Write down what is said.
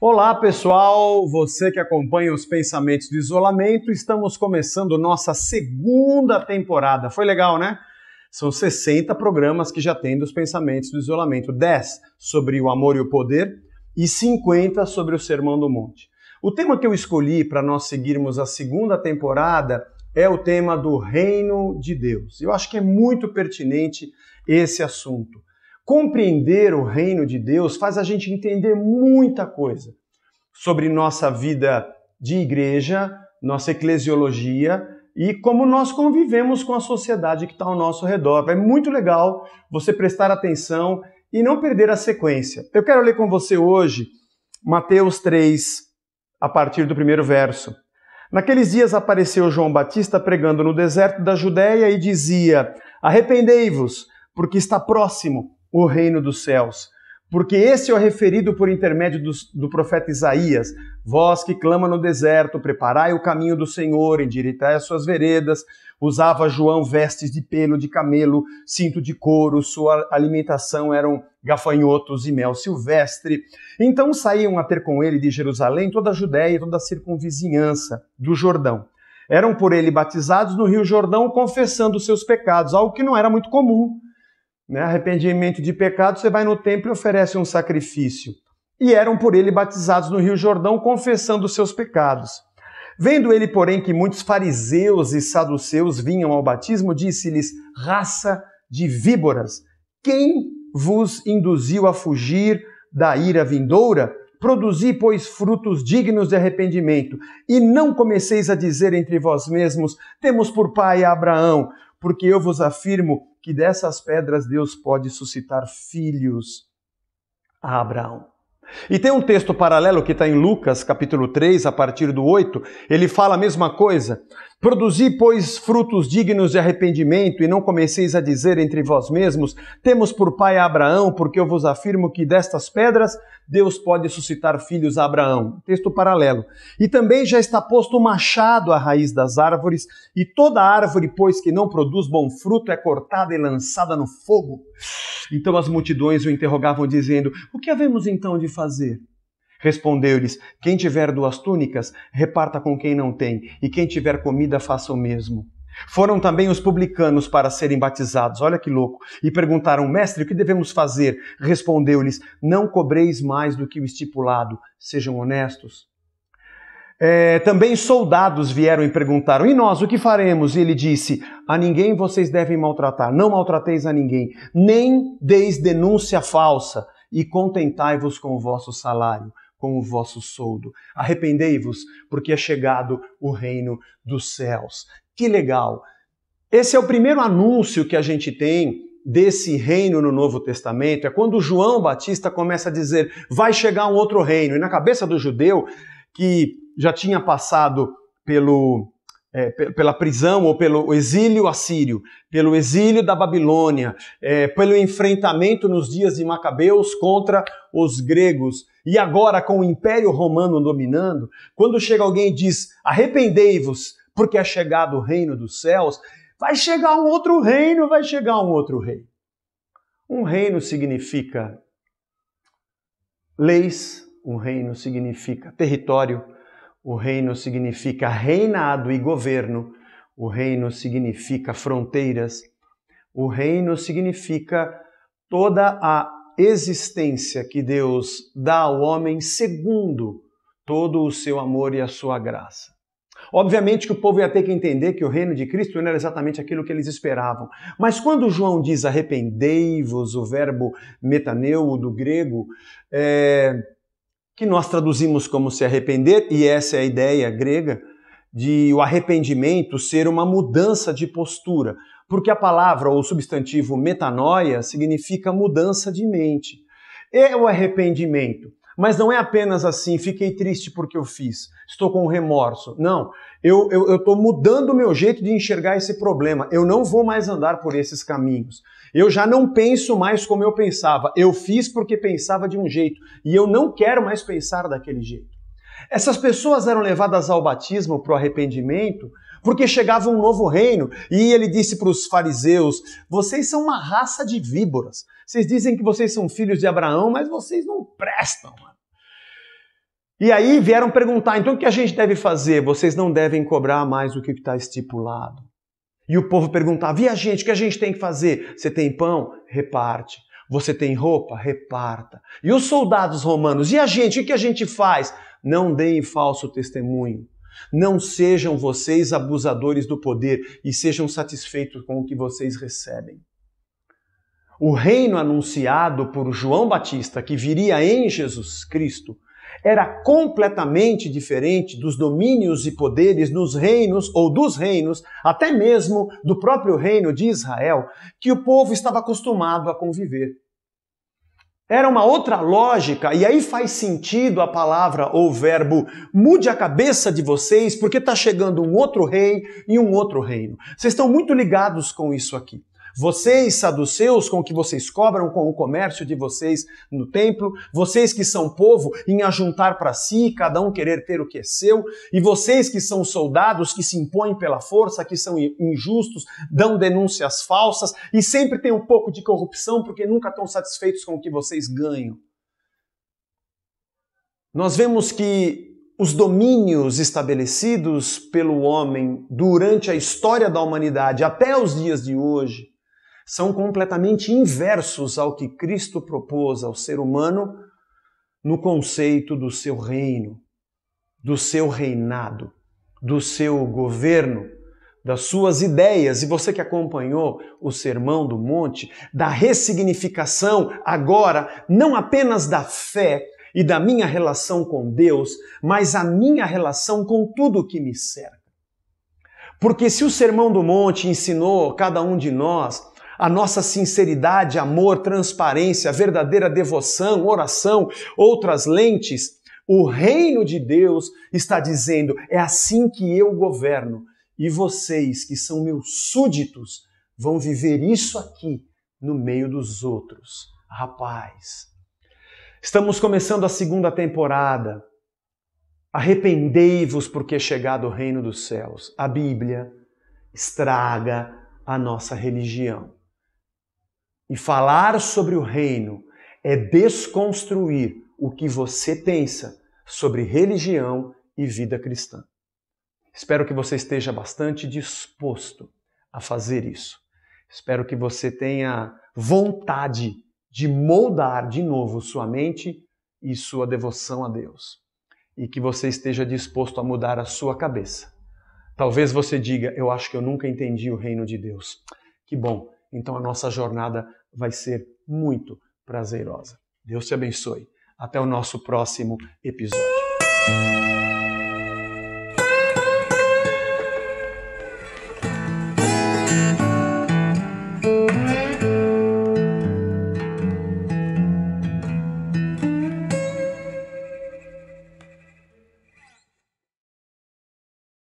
Olá pessoal, você que acompanha os pensamentos de isolamento, estamos começando nossa segunda temporada. Foi legal, né? São 60 programas que já tem dos pensamentos do isolamento, 10 sobre o amor e o poder e 50 sobre o Sermão do Monte. O tema que eu escolhi para nós seguirmos a segunda temporada é o tema do reino de Deus. Eu acho que é muito pertinente esse assunto. Compreender o reino de Deus faz a gente entender muita coisa sobre nossa vida de igreja, nossa eclesiologia e como nós convivemos com a sociedade que está ao nosso redor. É muito legal você prestar atenção e não perder a sequência. Eu quero ler com você hoje Mateus 3, a partir do primeiro verso. Naqueles dias apareceu João Batista pregando no deserto da Judéia e dizia: Arrependei-vos, porque está próximo o reino dos céus porque esse é o referido por intermédio do, do, profeta Isaías. Vós que clama no deserto, preparai o caminho do Senhor, endireitai as suas veredas. Usava João vestes de pelo de camelo, cinto de couro, sua alimentação eram gafanhotos e mel silvestre. Então saíam a ter com ele de Jerusalém toda a Judéia e toda a circunvizinhança do Jordão. Eram por ele batizados no Rio Jordão, confessando seus pecados, algo que não era muito comum né? Arrependimento de pecado, você vai no templo e oferece um sacrifício. E eram por ele batizados no Rio Jordão, confessando os seus pecados. Vendo ele, porém, que muitos fariseus e saduceus vinham ao batismo, disse-lhes: Raça de víboras, quem vos induziu a fugir da ira vindoura? Produzi, pois, frutos dignos de arrependimento, e não comeceis a dizer entre vós mesmos: Temos por pai a Abraão, porque eu vos afirmo que dessas pedras Deus pode suscitar filhos a Abraão. E tem um texto paralelo que está em Lucas, capítulo 3, a partir do 8, ele fala a mesma coisa. Produzi, pois, frutos dignos de arrependimento, e não comeceis a dizer entre vós mesmos: Temos por pai Abraão, porque eu vos afirmo que destas pedras Deus pode suscitar filhos a Abraão. Texto paralelo. E também já está posto o machado à raiz das árvores, e toda árvore, pois, que não produz bom fruto é cortada e lançada no fogo. Então as multidões o interrogavam, dizendo: O que havemos então de fazer? Respondeu-lhes: Quem tiver duas túnicas, reparta com quem não tem, e quem tiver comida, faça o mesmo. Foram também os publicanos para serem batizados, olha que louco, e perguntaram: Mestre, o que devemos fazer? Respondeu-lhes: Não cobreis mais do que o estipulado, sejam honestos é, também soldados vieram e perguntaram: E nós o que faremos? E ele disse: A ninguém vocês devem maltratar, não maltrateis a ninguém, nem deis denúncia falsa, e contentai-vos com o vosso salário, com o vosso soldo. Arrependei-vos, porque é chegado o reino dos céus. Que legal! Esse é o primeiro anúncio que a gente tem desse reino no Novo Testamento. É quando João Batista começa a dizer: Vai chegar um outro reino. E na cabeça do judeu, que já tinha passado pelo, é, pela prisão ou pelo exílio assírio, pelo exílio da Babilônia, é, pelo enfrentamento nos dias de Macabeus contra os gregos. E agora, com o Império Romano dominando, quando chega alguém e diz: arrependei-vos, porque é chegado o reino dos céus, vai chegar um outro reino, vai chegar um outro rei. Um reino significa leis, um reino significa território, o reino significa reinado e governo, o reino significa fronteiras, o reino significa toda a existência que Deus dá ao homem segundo todo o seu amor e a sua graça. Obviamente que o povo ia ter que entender que o reino de Cristo não era exatamente aquilo que eles esperavam. Mas quando João diz arrependei-vos, o verbo metaneu do grego, é, que nós traduzimos como se arrepender, e essa é a ideia grega de o arrependimento ser uma mudança de postura, porque a palavra ou substantivo metanoia significa mudança de mente. É o arrependimento mas não é apenas assim, fiquei triste porque eu fiz, estou com remorso. Não, eu estou mudando o meu jeito de enxergar esse problema. Eu não vou mais andar por esses caminhos. Eu já não penso mais como eu pensava. Eu fiz porque pensava de um jeito e eu não quero mais pensar daquele jeito. Essas pessoas eram levadas ao batismo, para o arrependimento, porque chegava um novo reino e ele disse para os fariseus: Vocês são uma raça de víboras. Vocês dizem que vocês são filhos de Abraão, mas vocês não prestam. E aí vieram perguntar: Então o que a gente deve fazer? Vocês não devem cobrar mais o que está estipulado. E o povo perguntava: E a gente? O que a gente tem que fazer? Você tem pão? Reparte. Você tem roupa? Reparta. E os soldados romanos? E a gente? O que a gente faz? Não deem falso testemunho. Não sejam vocês abusadores do poder e sejam satisfeitos com o que vocês recebem. O reino anunciado por João Batista, que viria em Jesus Cristo, era completamente diferente dos domínios e poderes nos reinos ou dos reinos, até mesmo do próprio reino de Israel, que o povo estava acostumado a conviver. Era uma outra lógica, e aí faz sentido a palavra ou verbo mude a cabeça de vocês, porque está chegando um outro rei e um outro reino. Vocês estão muito ligados com isso aqui. Vocês, saduceus, com o que vocês cobram com o comércio de vocês no templo, vocês que são povo em ajuntar para si, cada um querer ter o que é seu, e vocês que são soldados, que se impõem pela força, que são injustos, dão denúncias falsas e sempre tem um pouco de corrupção porque nunca estão satisfeitos com o que vocês ganham. Nós vemos que os domínios estabelecidos pelo homem durante a história da humanidade até os dias de hoje são completamente inversos ao que Cristo propôs ao ser humano no conceito do seu reino, do seu reinado, do seu governo, das suas ideias. E você que acompanhou o Sermão do Monte, da ressignificação agora, não apenas da fé e da minha relação com Deus, mas a minha relação com tudo o que me cerca. Porque se o Sermão do Monte ensinou cada um de nós a nossa sinceridade, amor, transparência, verdadeira devoção, oração, outras lentes, o reino de Deus está dizendo: é assim que eu governo. E vocês, que são meus súditos, vão viver isso aqui no meio dos outros. Rapaz, estamos começando a segunda temporada. Arrependei-vos porque é chegado o reino dos céus. A Bíblia estraga a nossa religião. E falar sobre o reino é desconstruir o que você pensa sobre religião e vida cristã. Espero que você esteja bastante disposto a fazer isso. Espero que você tenha vontade de moldar de novo sua mente e sua devoção a Deus. E que você esteja disposto a mudar a sua cabeça. Talvez você diga: Eu acho que eu nunca entendi o reino de Deus. Que bom, então a nossa jornada vai ser muito prazerosa. Deus te abençoe. Até o nosso próximo episódio.